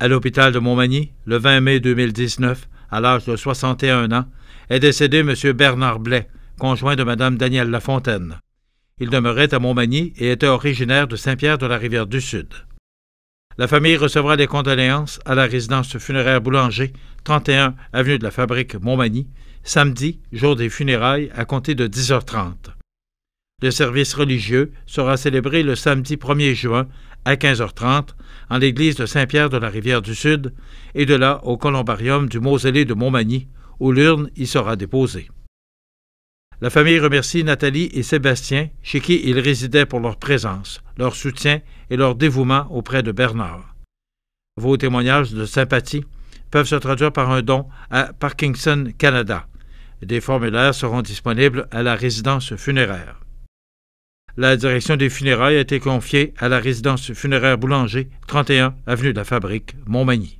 À l'hôpital de Montmagny, le 20 mai 2019, à l'âge de 61 ans, est décédé M. Bernard Blais, conjoint de Mme Danielle Lafontaine. Il demeurait à Montmagny et était originaire de Saint-Pierre-de-la-Rivière-du-Sud. La famille recevra les condoléances à la résidence funéraire Boulanger, 31 avenue de la Fabrique Montmagny, samedi, jour des funérailles, à compter de 10h30. Le service religieux sera célébré le samedi 1er juin à 15h30 en l'église de Saint-Pierre de la Rivière-du-Sud et de là au columbarium du mausolée de Montmagny où l'urne y sera déposée. La famille remercie Nathalie et Sébastien, chez qui ils résidaient pour leur présence, leur soutien et leur dévouement auprès de Bernard. Vos témoignages de sympathie peuvent se traduire par un don à Parkinson Canada. Des formulaires seront disponibles à la résidence funéraire. La direction des funérailles a été confiée à la résidence funéraire Boulanger, 31 avenue de la Fabrique, Montmagny.